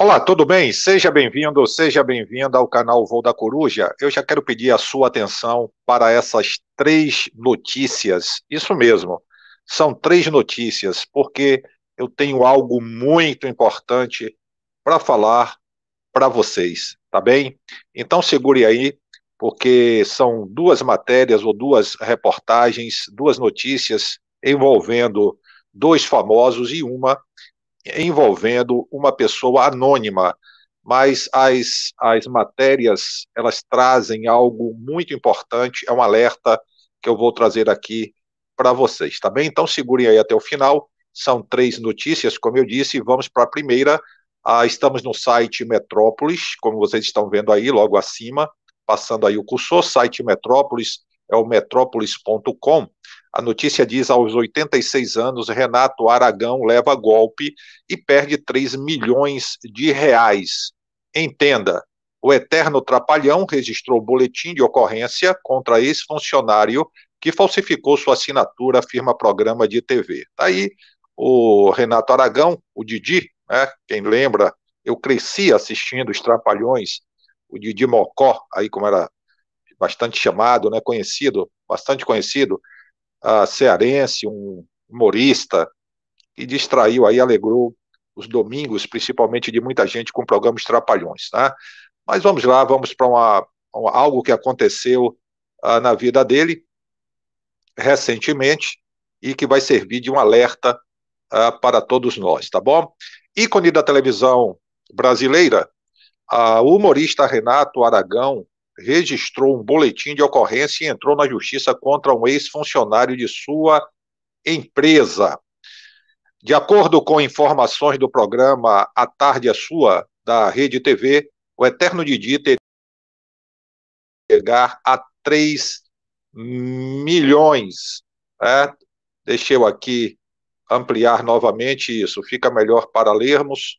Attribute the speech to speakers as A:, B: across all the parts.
A: Olá, tudo bem? Seja bem-vindo, seja bem-vinda ao canal Voo da Coruja. Eu já quero pedir a sua atenção para essas três notícias. Isso mesmo, são três notícias, porque eu tenho algo muito importante para falar para vocês, tá bem? Então segure aí, porque são duas matérias ou duas reportagens, duas notícias envolvendo dois famosos e uma envolvendo uma pessoa anônima, mas as, as matérias elas trazem algo muito importante, é um alerta que eu vou trazer aqui para vocês, tá bem? Então segurem aí até o final. São três notícias, como eu disse, vamos para a primeira. Ah, estamos no site Metrópolis, como vocês estão vendo aí logo acima, passando aí o cursor, site Metrópolis é o metrópolis.com a notícia diz: aos 86 anos, Renato Aragão leva golpe e perde 3 milhões de reais. Entenda, o eterno trapalhão registrou boletim de ocorrência contra ex-funcionário que falsificou sua assinatura, afirma programa de TV. Tá aí o Renato Aragão, o Didi, né? Quem lembra, eu cresci assistindo os Trapalhões, o Didi Mocó, aí como era bastante chamado, né? Conhecido, bastante conhecido a cearense, um humorista, que distraiu aí, alegrou os domingos, principalmente de muita gente com programas trapalhões, tá? Mas vamos lá, vamos para uma, uma, algo que aconteceu uh, na vida dele recentemente e que vai servir de um alerta uh, para todos nós, tá bom? Ícone da televisão brasileira, uh, o humorista Renato Aragão registrou um boletim de ocorrência e entrou na justiça contra um ex-funcionário de sua empresa. De acordo com informações do programa A Tarde é Sua, da Rede TV, o Eterno Didi teria chegar a 3 milhões. Né? Deixa eu aqui ampliar novamente isso, fica melhor para lermos.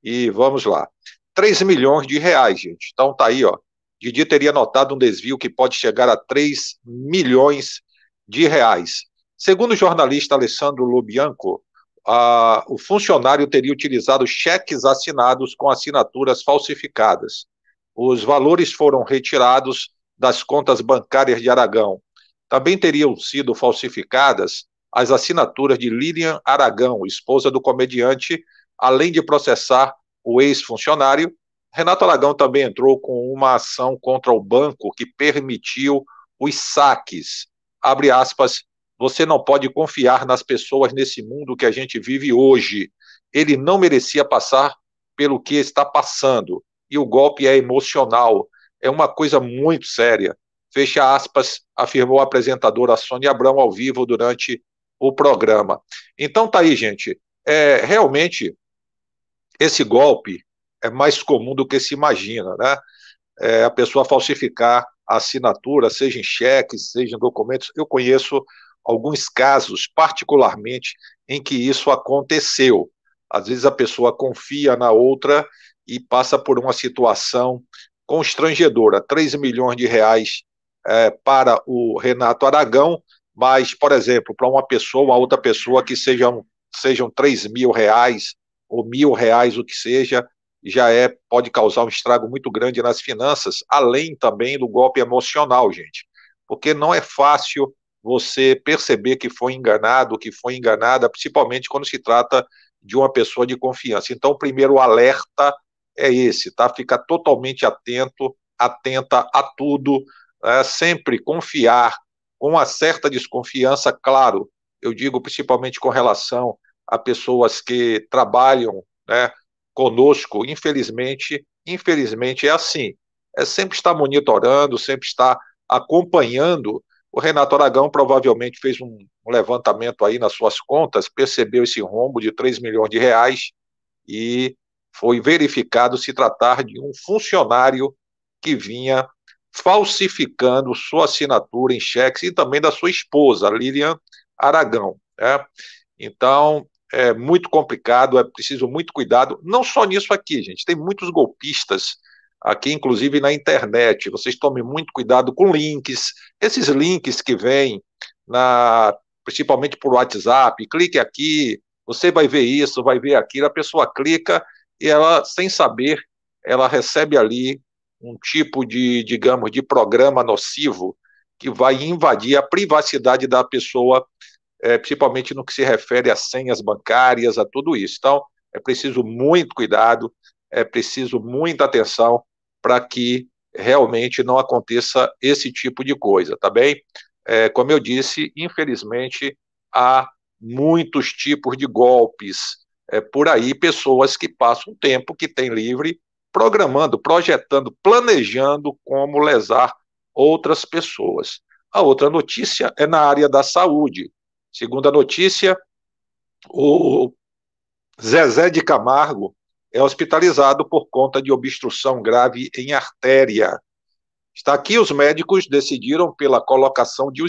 A: E vamos lá. 3 milhões de reais, gente. Então tá aí, ó. Didi teria notado um desvio que pode chegar a 3 milhões de reais. Segundo o jornalista Alessandro Lubianco, a, o funcionário teria utilizado cheques assinados com assinaturas falsificadas. Os valores foram retirados das contas bancárias de Aragão. Também teriam sido falsificadas as assinaturas de Lilian Aragão, esposa do comediante, além de processar o ex-funcionário Renato Aragão também entrou com uma ação contra o banco que permitiu os saques. Abre aspas, você não pode confiar nas pessoas nesse mundo que a gente vive hoje. Ele não merecia passar pelo que está passando. E o golpe é emocional. É uma coisa muito séria. Fecha aspas, afirmou a apresentadora Sônia Abrão ao vivo durante o programa. Então tá aí, gente. É, realmente, esse golpe é mais comum do que se imagina, né? É a pessoa falsificar a assinatura, seja em cheques, seja em documentos. Eu conheço alguns casos, particularmente, em que isso aconteceu. Às vezes a pessoa confia na outra e passa por uma situação constrangedora. 3 milhões de reais é, para o Renato Aragão, mas, por exemplo, para uma pessoa, uma outra pessoa que sejam, sejam 3 mil reais ou mil reais, o que seja, já é pode causar um estrago muito grande nas finanças, além também do golpe emocional, gente. Porque não é fácil você perceber que foi enganado, que foi enganada, principalmente quando se trata de uma pessoa de confiança. Então, o primeiro alerta é esse, tá? Ficar totalmente atento, atenta a tudo, né? sempre confiar com uma certa desconfiança, claro. Eu digo principalmente com relação a pessoas que trabalham, né? conosco, infelizmente, infelizmente é assim. É sempre estar monitorando, sempre estar acompanhando. O Renato Aragão provavelmente fez um levantamento aí nas suas contas, percebeu esse rombo de 3 milhões de reais e foi verificado se tratar de um funcionário que vinha falsificando sua assinatura em cheques e também da sua esposa, Lilian Aragão. Né? Então, é muito complicado, é preciso muito cuidado. Não só nisso aqui, gente, tem muitos golpistas aqui, inclusive na internet. Vocês tomem muito cuidado com links, esses links que vêm na, principalmente por WhatsApp, clique aqui, você vai ver isso, vai ver aquilo. A pessoa clica e ela, sem saber, ela recebe ali um tipo de, digamos, de programa nocivo que vai invadir a privacidade da pessoa é, principalmente no que se refere a senhas bancárias, a tudo isso. Então, é preciso muito cuidado, é preciso muita atenção para que realmente não aconteça esse tipo de coisa, tá bem? É, como eu disse, infelizmente há muitos tipos de golpes é, por aí, pessoas que passam tempo que tem livre programando, projetando, planejando como lesar outras pessoas. A outra notícia é na área da saúde. Segunda notícia, o Zezé de Camargo é hospitalizado por conta de obstrução grave em artéria. Está aqui, os médicos decidiram pela colocação de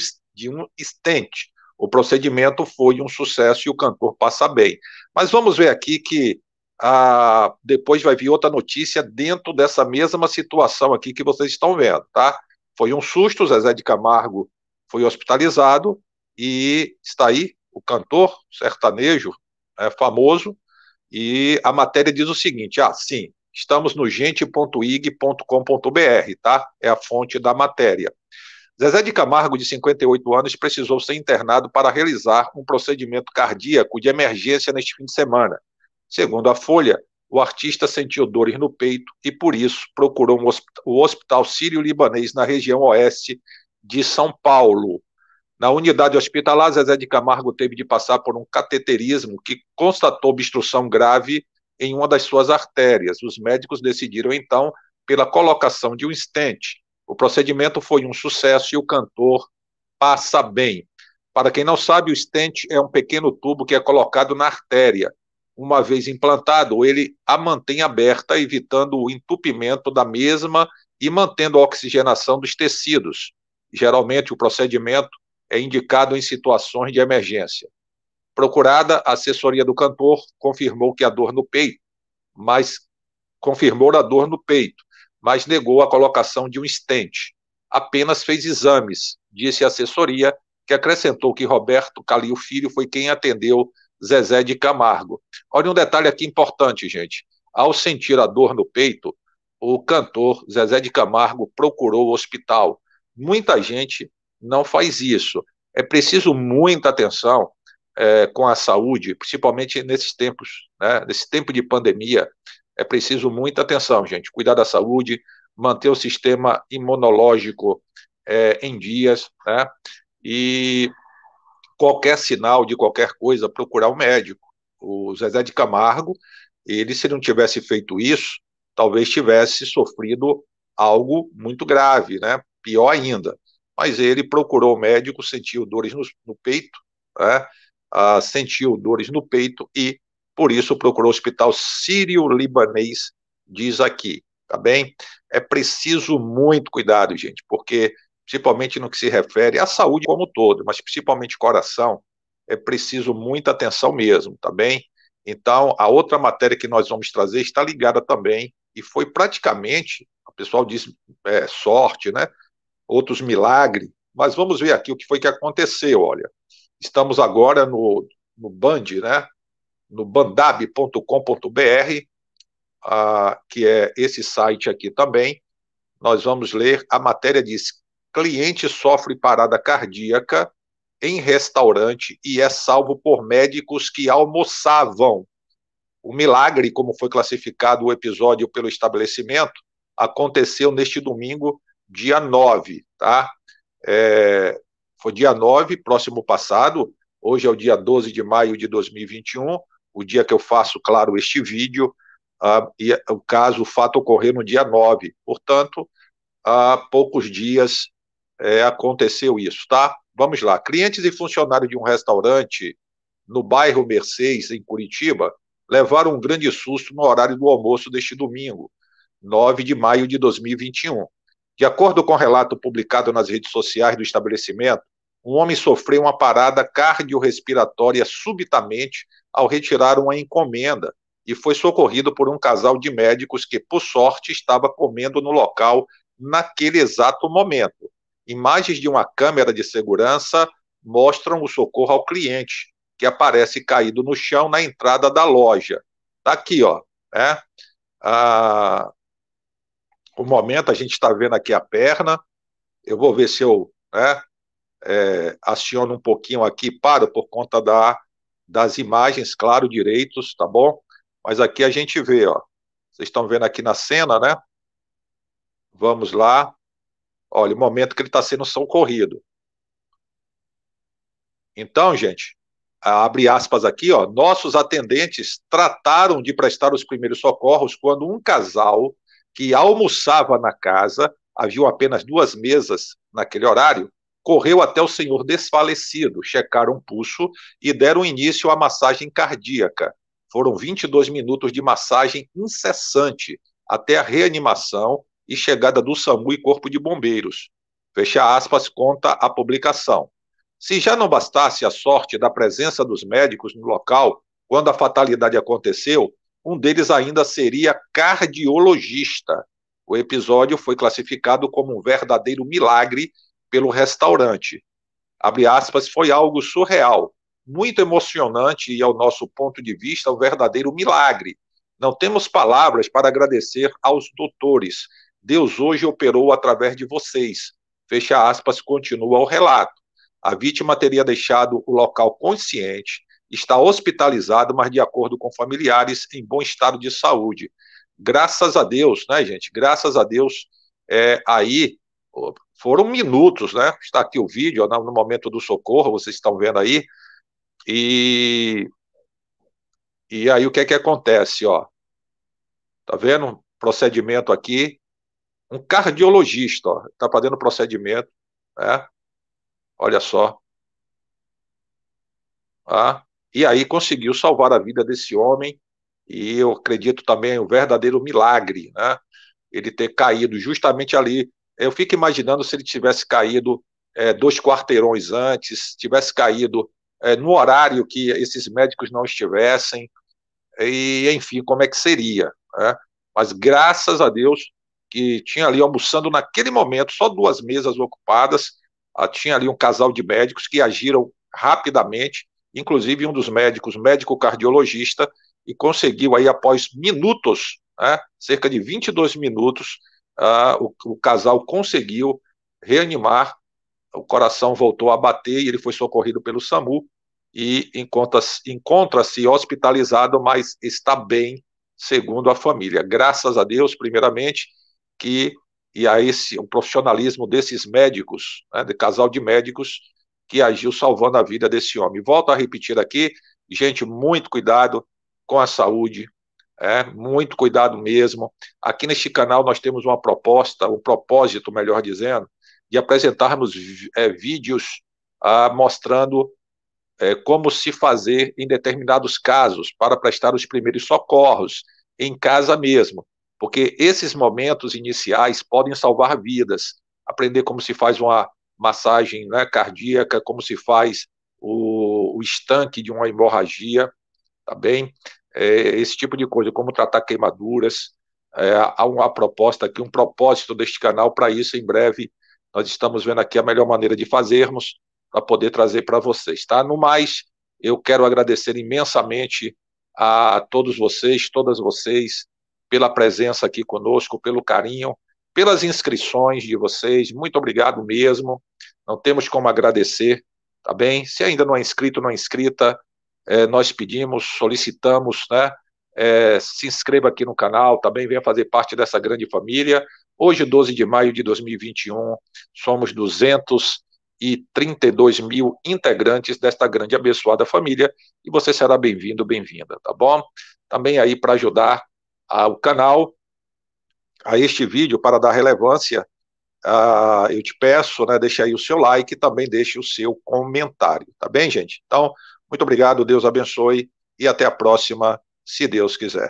A: um estente. O procedimento foi um sucesso e o cantor passa bem. Mas vamos ver aqui que ah, depois vai vir outra notícia dentro dessa mesma situação aqui que vocês estão vendo, tá? Foi um susto, Zezé de Camargo foi hospitalizado e está aí o cantor sertanejo é, famoso. E a matéria diz o seguinte: ah, sim, estamos no gente.ig.com.br, tá? É a fonte da matéria. Zezé de Camargo, de 58 anos, precisou ser internado para realizar um procedimento cardíaco de emergência neste fim de semana. Segundo a Folha, o artista sentiu dores no peito e, por isso, procurou um hosp o Hospital Sírio-Libanês na região oeste de São Paulo. Na unidade hospitalar, Zezé de Camargo teve de passar por um cateterismo que constatou obstrução grave em uma das suas artérias. Os médicos decidiram, então, pela colocação de um estente. O procedimento foi um sucesso e o cantor passa bem. Para quem não sabe, o estente é um pequeno tubo que é colocado na artéria. Uma vez implantado, ele a mantém aberta, evitando o entupimento da mesma e mantendo a oxigenação dos tecidos. Geralmente, o procedimento é indicado em situações de emergência. Procurada, a assessoria do cantor confirmou que a dor no peito, mas confirmou a dor no peito, mas negou a colocação de um estente. Apenas fez exames, disse a assessoria, que acrescentou que Roberto Calil Filho foi quem atendeu Zezé de Camargo. Olha um detalhe aqui importante, gente. Ao sentir a dor no peito, o cantor Zezé de Camargo procurou o hospital. Muita gente não faz isso. É preciso muita atenção é, com a saúde, principalmente nesses tempos, né? nesse tempo de pandemia. É preciso muita atenção, gente. Cuidar da saúde, manter o sistema imunológico é, em dias, né? E qualquer sinal de qualquer coisa, procurar um médico. O Zezé de Camargo, ele, se não tivesse feito isso, talvez tivesse sofrido algo muito grave, né? Pior ainda mas ele procurou o médico, sentiu dores no, no peito, né? ah, sentiu dores no peito e, por isso, procurou o hospital sírio-libanês, diz aqui, tá bem? É preciso muito cuidado, gente, porque, principalmente no que se refere à saúde como um todo, mas principalmente coração, é preciso muita atenção mesmo, tá bem? Então, a outra matéria que nós vamos trazer está ligada também, e foi praticamente, o pessoal diz é, sorte, né? outros milagres, mas vamos ver aqui o que foi que aconteceu, olha. Estamos agora no, no Band, né? No bandab.com.br, ah, que é esse site aqui também. Nós vamos ler a matéria diz: cliente sofre parada cardíaca em restaurante e é salvo por médicos que almoçavam. O milagre, como foi classificado o episódio pelo estabelecimento, aconteceu neste domingo dia 9, tá? É, foi dia 9, próximo passado, hoje é o dia 12 de maio de 2021, o dia que eu faço, claro, este vídeo, ah, e o caso, o fato ocorreu no dia 9, portanto, há poucos dias é, aconteceu isso, tá? Vamos lá, clientes e funcionários de um restaurante no bairro Mercedes, em Curitiba, levaram um grande susto no horário do almoço deste domingo, 9 de maio de 2021. De acordo com o um relato publicado nas redes sociais do estabelecimento, um homem sofreu uma parada cardiorrespiratória subitamente ao retirar uma encomenda e foi socorrido por um casal de médicos que, por sorte, estava comendo no local naquele exato momento. Imagens de uma câmera de segurança mostram o socorro ao cliente, que aparece caído no chão na entrada da loja. Tá aqui, ó. É? Ah, por momento, a gente está vendo aqui a perna. Eu vou ver se eu né, é, aciono um pouquinho aqui, paro por conta da, das imagens, claro, direitos, tá bom? Mas aqui a gente vê, ó. Vocês estão vendo aqui na cena, né? Vamos lá. Olha, o momento que ele está sendo socorrido. Então, gente, abre aspas aqui, ó. Nossos atendentes trataram de prestar os primeiros socorros quando um casal que almoçava na casa, haviam apenas duas mesas naquele horário, correu até o senhor desfalecido, checaram o pulso e deram início à massagem cardíaca. Foram 22 minutos de massagem incessante até a reanimação e chegada do SAMU e Corpo de Bombeiros. Fecha aspas, conta a publicação. Se já não bastasse a sorte da presença dos médicos no local quando a fatalidade aconteceu, um deles ainda seria cardiologista. O episódio foi classificado como um verdadeiro milagre pelo restaurante. Abre aspas, foi algo surreal, muito emocionante e, ao nosso ponto de vista, um verdadeiro milagre. Não temos palavras para agradecer aos doutores. Deus hoje operou através de vocês. Fecha aspas, continua o relato. A vítima teria deixado o local consciente, está hospitalizado, mas de acordo com familiares, em bom estado de saúde. Graças a Deus, né, gente? Graças a Deus, é, aí foram minutos, né? Está aqui o vídeo, no momento do socorro, vocês estão vendo aí. E, e aí o que é que acontece, ó? Tá vendo? procedimento aqui. Um cardiologista, ó, tá fazendo procedimento, né? Olha só. Ah. E aí conseguiu salvar a vida desse homem, e eu acredito também um verdadeiro milagre, né? Ele ter caído justamente ali. Eu fico imaginando se ele tivesse caído é, dois quarteirões antes, tivesse caído é, no horário que esses médicos não estivessem, e enfim, como é que seria. Né? Mas graças a Deus que tinha ali almoçando naquele momento, só duas mesas ocupadas, ah, tinha ali um casal de médicos que agiram rapidamente inclusive um dos médicos, médico cardiologista, e conseguiu aí após minutos, né, cerca de 22 minutos, uh, o, o casal conseguiu reanimar, o coração voltou a bater e ele foi socorrido pelo SAMU e encontra-se encontra hospitalizado, mas está bem, segundo a família. Graças a Deus, primeiramente, que e a esse o profissionalismo desses médicos, né, de casal de médicos, que agiu salvando a vida desse homem. Volto a repetir aqui, gente, muito cuidado com a saúde, é, muito cuidado mesmo. Aqui neste canal nós temos uma proposta, um propósito, melhor dizendo, de apresentarmos é, vídeos ah, mostrando é, como se fazer em determinados casos para prestar os primeiros socorros em casa mesmo, porque esses momentos iniciais podem salvar vidas. Aprender como se faz uma massagem né, cardíaca, como se faz o, o estanque de uma hemorragia, tá bem? É, esse tipo de coisa, como tratar queimaduras. É, há uma proposta aqui, um propósito deste canal para isso. Em breve, nós estamos vendo aqui a melhor maneira de fazermos para poder trazer para vocês, tá? No mais, eu quero agradecer imensamente a todos vocês, todas vocês, pela presença aqui conosco, pelo carinho, pelas inscrições de vocês. Muito obrigado mesmo. Não temos como agradecer, tá bem? Se ainda não é inscrito, não é inscrita, é, nós pedimos, solicitamos, né? É, se inscreva aqui no canal, também tá venha fazer parte dessa grande família. Hoje, 12 de maio de 2021, somos 232 mil integrantes desta grande abençoada família e você será bem-vindo, bem-vinda, tá bom? Também aí para ajudar o canal, a este vídeo, para dar relevância Uh, eu te peço, né, deixe aí o seu like e também deixe o seu comentário, tá bem, gente? Então, muito obrigado, Deus abençoe e até a próxima, se Deus quiser.